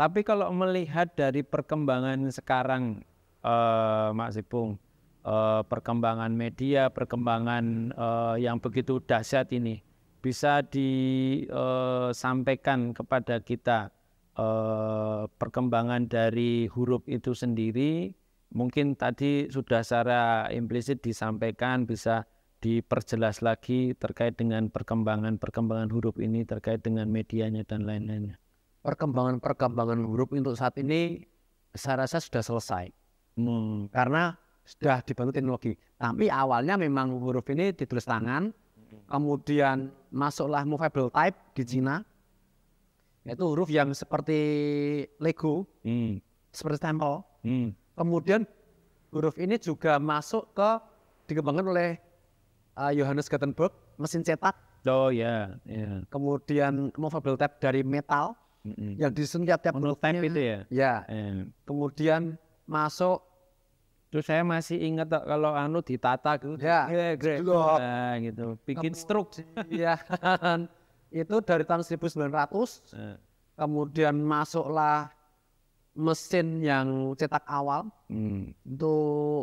Tapi kalau melihat dari perkembangan sekarang, uh, eh, Mak Sipung, uh, eh, perkembangan media, perkembangan uh, yang begitu dahsyat ini, bisa disampaikan kepada kita uh, perkembangan dari huruf itu sendiri. Mungkin tadi sudah secara implisit disampaikan, bisa diperjelas lagi terkait dengan perkembangan-perkembangan huruf ini, terkait dengan medianya dan lain-lainnya perkembangan-perkembangan grup untuk saat ini saya rasa sudah selesai hmm. karena sudah dibantu teknologi. Tapi awalnya memang huruf ini ditulis tangan, kemudian masuklah movable type di Cina, yaitu huruf yang seperti Lego, hmm. seperti stempel. Hmm. Kemudian huruf ini juga masuk ke dikembangkan oleh uh, Johannes Gutenberg, mesin cetak. Oh ya. Yeah. Yeah. Kemudian movable type dari metal mm-hmm. yang disengat tiap grupnya itu ya ya Yeah. kemudian masuk terus saya masih ingat kalau anu ditata gitu ya yeah, gitu gitu. Nah, gitu bikin struk Iya. itu dari tahun 1900 Yeah. Eh. kemudian masuklah mesin yang cetak awal mm. itu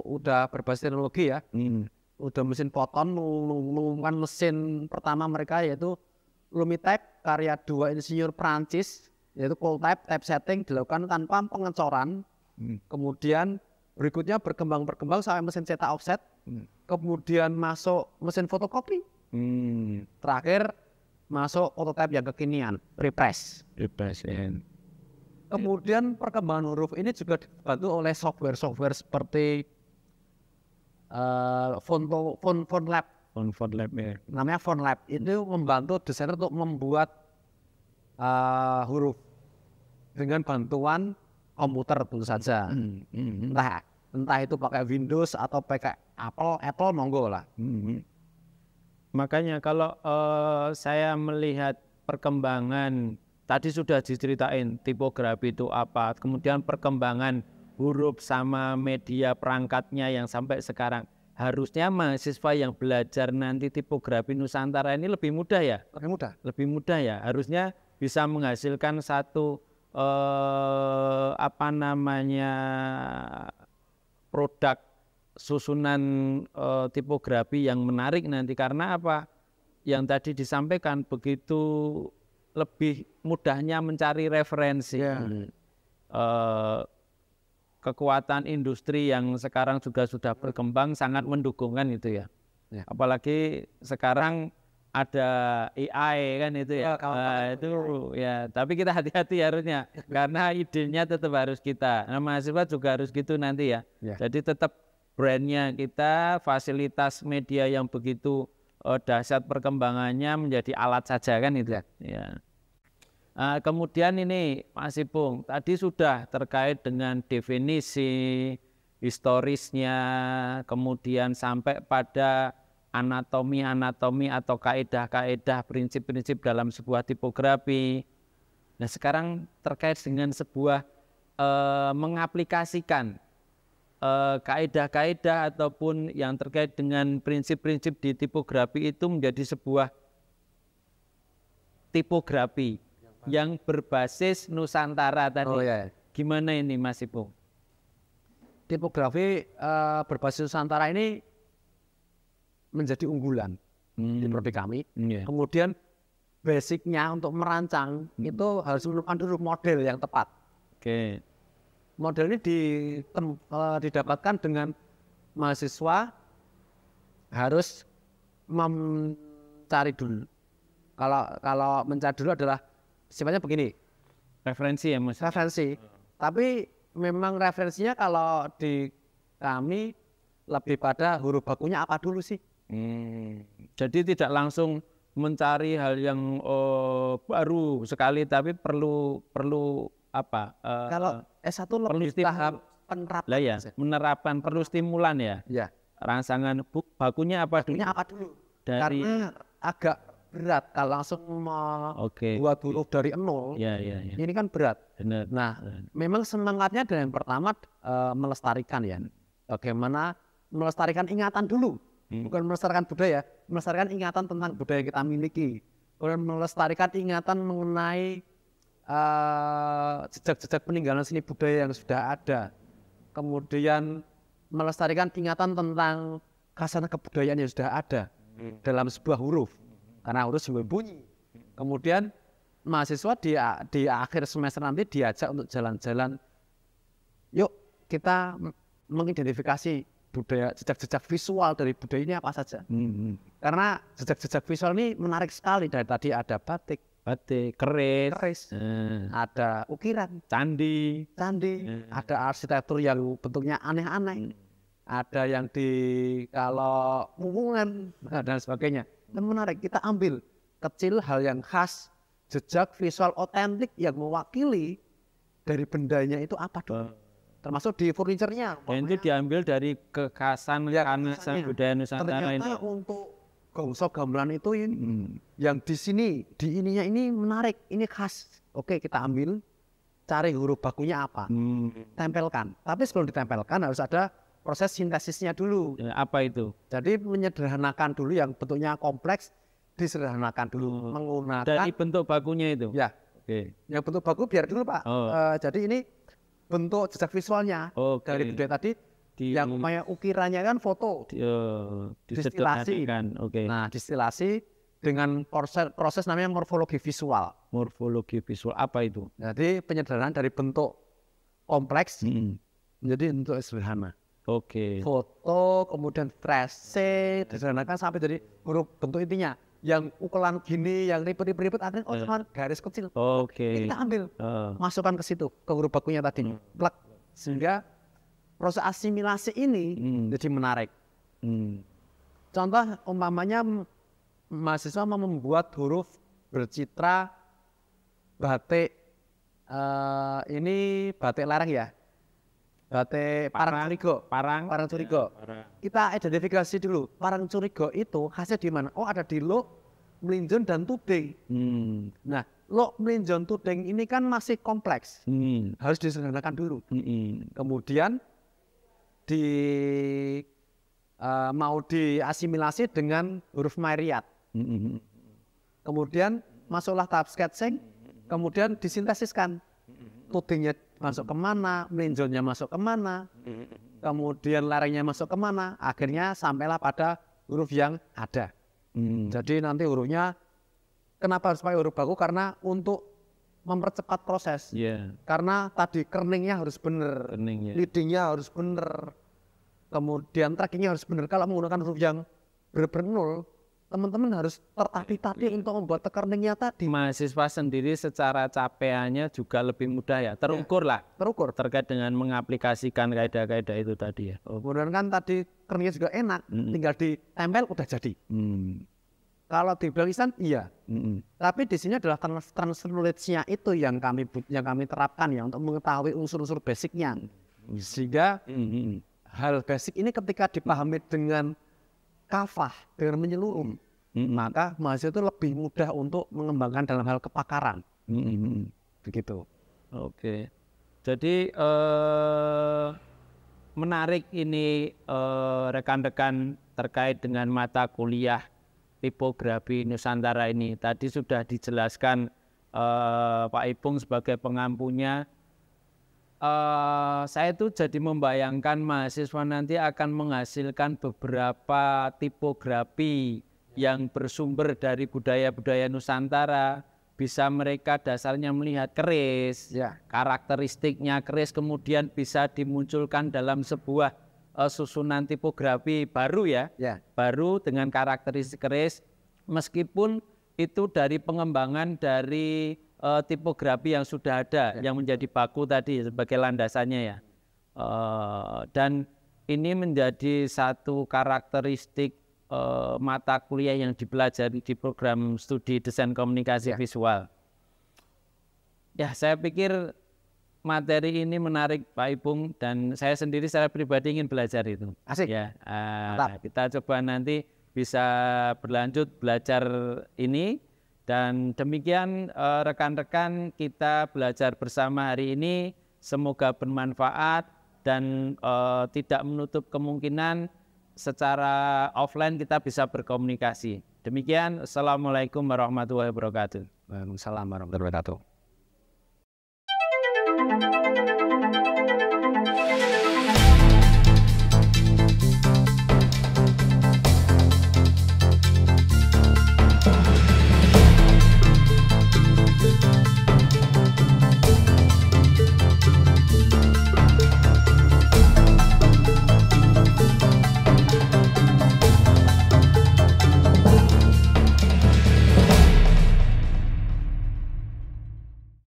udah berbasis teknologi ya mm. udah mesin foton mengumumkan mesin pertama mereka yaitu Lumitek karya dua insinyur Prancis yaitu call type, type setting dilakukan tanpa pengecoran. Hmm. Kemudian berikutnya berkembang-berkembang sampai mesin cetak offset. Hmm. Kemudian masuk mesin fotokopi. Hmm. Terakhir masuk ototype yang kekinian, repress. Repress, ya. Kemudian perkembangan huruf ini juga dibantu oleh software-software seperti uh, eh, font, font, font lab. Font, font lab, ya. Namanya font lab. Itu membantu desainer untuk membuat uh, huruf dengan bantuan komputer tentu saja. Hmm, hmm, hmm. Entah entah itu pakai Windows atau pakai Apple, Apple monggo lah. Makanya kalau uh, saya melihat perkembangan tadi sudah diceritain tipografi itu apa, kemudian perkembangan huruf sama media perangkatnya yang sampai sekarang harusnya mahasiswa yang belajar nanti tipografi Nusantara ini lebih mudah ya? Lebih mudah. Lebih mudah ya. Harusnya bisa menghasilkan satu eh, apa namanya produk susunan eh, tipografi yang menarik nanti karena apa yang tadi disampaikan begitu lebih mudahnya mencari referensi yeah. Hmm. eh, kekuatan industri yang sekarang juga sudah berkembang sangat mendukungkan itu ya yeah. apalagi sekarang ada AI kan itu ya. Oh, uh, itu AI. ya, tapi kita hati-hati harusnya karena idenya tetap harus kita. Nah, mahasiswa juga harus gitu nanti ya. Yeah. Jadi tetap brandnya kita, fasilitas media yang begitu uh, dahsyat perkembangannya menjadi alat saja kan itu. Ya. Uh, kemudian ini Mas Ipung, tadi sudah terkait dengan definisi historisnya, kemudian sampai pada anatomi-anatomi atau kaedah-kaedah prinsip-prinsip dalam sebuah tipografi. Nah sekarang terkait dengan sebuah e, mengaplikasikan eh, kaedah-kaedah ataupun yang terkait dengan prinsip-prinsip di tipografi itu menjadi sebuah tipografi yang, yang berbasis Nusantara tadi. Oh, yeah. Iya. Gimana ini Mas Ipung? Tipografi uh, berbasis Nusantara ini menjadi unggulan hmm. di produk kami. Yeah. Kemudian basicnya untuk merancang hmm. itu harus menemukan dulu model yang tepat. Oke. Okay. Model ini eh, didapatkan dengan mahasiswa harus mencari dulu. Kalau kalau mencari dulu adalah sifatnya begini. Referensi ya mas. Referensi. Tapi memang referensinya kalau di kami lebih pada huruf bakunya apa dulu sih? Hmm. Jadi tidak langsung mencari hal yang oh, baru sekali, tapi perlu perlu apa? Uh, Kalau S1 lebih perlu tahap penerapan. Lah ya, menerapkan perlu stimulan ya. Ya. Rangsangan buk, bakunya apa bakunya dulu? apa dulu? Dari Karena agak berat kalau langsung okay. buat dulu dari nol. Ya, ya, ya. Ini kan berat. Benar. Nah, memang semangatnya dengan pertama uh, melestarikan ya. Bagaimana melestarikan ingatan dulu. Hmm. Bukan melestarikan budaya, melestarikan ingatan tentang budaya yang kita miliki. kemudian melestarikan ingatan mengenai eh, jejak-jejak uh, peninggalan seni budaya yang sudah ada. Kemudian melestarikan ingatan tentang kasana kebudayaan yang sudah ada hmm. dalam sebuah huruf. Karena huruf sebuah bunyi. Kemudian mahasiswa di, di akhir semester nanti diajak untuk jalan-jalan. Yuk kita mengidentifikasi budaya jejak-jejak visual dari budaya ini apa saja. Hmm. hmm. Karena jejak-jejak visual ini menarik sekali dari tadi ada batik, batik, keris, keris hmm. ada ukiran, candi, candi, hmm. ada arsitektur yang bentuknya aneh-aneh, ada yang di kalau hubungan nah, dan sebagainya. Dan menarik kita ambil kecil hal yang khas jejak visual otentik yang mewakili dari bendanya itu apa dong? Eh termasuk di furniturnya dan itu diambil dari kekhasan ya, kekhasan budaya Nusantara ternyata ini. untuk gongsok gamelan itu ini, hmm. yang di sini di ininya ini menarik ini khas oke kita ambil cari huruf bakunya apa hmm. tempelkan tapi sebelum ditempelkan harus ada proses sintesisnya dulu. Ya, apa itu? Jadi menyederhanakan dulu yang bentuknya kompleks disederhanakan dulu hmm. menggunakan dari bentuk bakunya itu. Ya. Oke. Okay. Yang bentuk baku biar dulu, Pak. Oh. Uh, jadi ini bentuk jejak visualnya okay. dari budaya tadi di, yang upaya ukirannya kan foto di, uh, distilasi kan oke okay. nah distilasi dengan proses, proses namanya morfologi visual morfologi visual apa itu jadi penyederhanaan dari bentuk kompleks hmm. menjadi bentuk sederhana oke okay. foto kemudian tracing disederhanakan sampai jadi huruf bentuk intinya yang ukuran gini, yang ribet-ribet, akhirnya oh iya. cuma garis kecil. Oke. Okay. Kita ambil, uh. masukkan ke situ, ke huruf bakunya tadi, hmm. plak. Sehingga proses asimilasi ini hmm. jadi menarik. Hmm. Contoh umpamanya mahasiswa mau membuat huruf bercitra batik uh, ini batik larang ya. Sate parang, parang curigo. Parang. Parang curigo. Ya, parang. Kita identifikasi dulu. Parang curigo itu khasnya di mana? Oh ada di lo, melinjon dan tuding. Hmm. Nah lo, melinjon, tuding ini kan masih kompleks. Hmm. Harus disederhanakan dulu. Hmm. Kemudian di uh, mau diasimilasi dengan huruf mairiat. Hmm. Kemudian masuklah tahap sketching. Kemudian disintesiskan. Hmm. Tudingnya Hmm. masuk kemana, melinjonnya masuk kemana, kemudian lerengnya masuk kemana, akhirnya sampailah pada huruf yang ada. Hmm. Jadi nanti hurufnya, kenapa harus pakai huruf baku? Karena untuk mempercepat proses. Yeah. Karena tadi kerningnya harus benar, leadingnya harus benar, kemudian trackingnya harus benar. Kalau menggunakan huruf yang berbenul, teman-teman harus tertatih-tatih untuk membuat tekanannya tadi. Mahasiswa sendiri secara capeannya juga lebih mudah ya, terukur ya, lah. Terukur. Terkait dengan mengaplikasikan kaidah-kaidah itu tadi ya. Oh. Kemudian kan tadi kerennya juga enak, hmm. tinggal tempel udah jadi. Hmm. Kalau di Belisan, iya. Mm -hmm. Tapi di sini adalah trans transfer knowledge-nya itu yang kami yang kami terapkan ya untuk mengetahui unsur-unsur basicnya. Mm. Sehingga mm -hmm. hal basic ini ketika dipahami dengan kafah dengan menyeluruh. Maka mahasiswa itu lebih mudah untuk mengembangkan dalam hal kepakaran. Begitu. Oke. Jadi eh, menarik ini rekan eh, rekan-rekan terkait dengan mata kuliah tipografi Nusantara ini. Tadi sudah dijelaskan eh, Pak Ipung sebagai pengampunya. Eh, Eh, saya itu jadi membayangkan mahasiswa nanti akan menghasilkan beberapa tipografi ya. yang bersumber dari budaya-budaya Nusantara bisa mereka dasarnya melihat keris ya. karakteristiknya keris kemudian bisa dimunculkan dalam sebuah uh, susunan tipografi baru ya, ya baru dengan karakteristik keris meskipun itu dari pengembangan dari uh, tipografi yang sudah ada ya. yang menjadi baku tadi sebagai landasannya ya. Uh, dan ini menjadi satu karakteristik uh, mata kuliah yang dipelajari di program studi desain komunikasi ya. visual. Ya, saya pikir materi ini menarik Pak Ipung dan saya sendiri secara pribadi ingin belajar itu. Asik. Ya, uh, kita coba nanti bisa berlanjut belajar ini dan demikian eh, rekan-rekan kita belajar bersama hari ini. Semoga bermanfaat dan eh, tidak menutup kemungkinan secara offline kita bisa berkomunikasi. Demikian, Assalamualaikum warahmatullahi wabarakatuh. Waalaikumsalam warahmatullahi wabarakatuh.